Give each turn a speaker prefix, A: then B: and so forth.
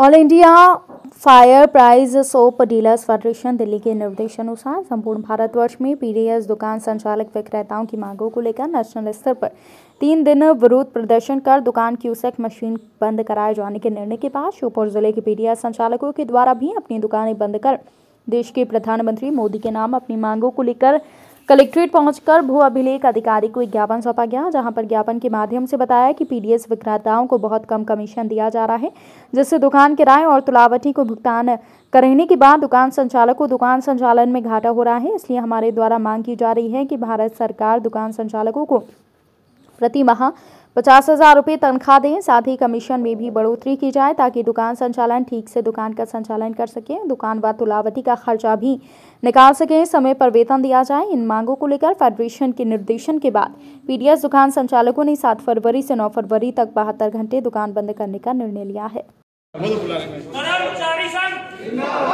A: all India fair price shop dealers federation Delhi के निर्देशानुसार संपूर्ण भारतवर्ष में पीडीएस दुकान संचालक विक्रेताओं की मांगों को लेकर नेशनल स्तर पर तीन दिन विरोध प्रदर्शन कर दुकान क्यूसेक मशीन बंद कराए जाने के निर्णय के बाद श्योपुर जिले के पीडीएस संचालकों के द्वारा भी अपनी दुकानें बंद कर देश के प्रधानमंत्री मोदी के नाम अपनी मांगों को लेकर कलेक्ट्रेट पहुंचकर भू अभिलेख अधिकारी को एक ज्ञापन सौंपा गया जहां पर ज्ञापन के माध्यम से बताया कि पीडीएस विक्रेताओं को बहुत कम कमीशन दिया जा रहा है जिससे दुकान किराए और तुलावटी को भुगतान करने के बाद दुकान संचालक को दुकान संचालन में घाटा हो रहा है इसलिए हमारे द्वारा मांग की जा रही है कि भारत सरकार दुकान संचालकों को प्रति माह पचास हजार रुपये तनख्वाह दें साथ ही कमीशन में भी बढ़ोतरी की जाए ताकि दुकान संचालन ठीक से दुकान का संचालन कर सकें दुकान व तुलावटी का खर्चा भी निकाल सकें समय पर वेतन दिया जाए इन मांगों को लेकर फेडरेशन के निर्देशन के बाद पीडीएस दुकान संचालकों ने सात फरवरी से नौ फरवरी तक बहत्तर घंटे दुकान बंद करने का निर्णय लिया है